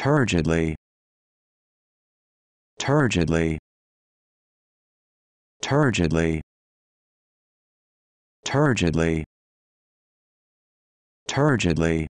turgidly turgidly turgidly turgidly turgidly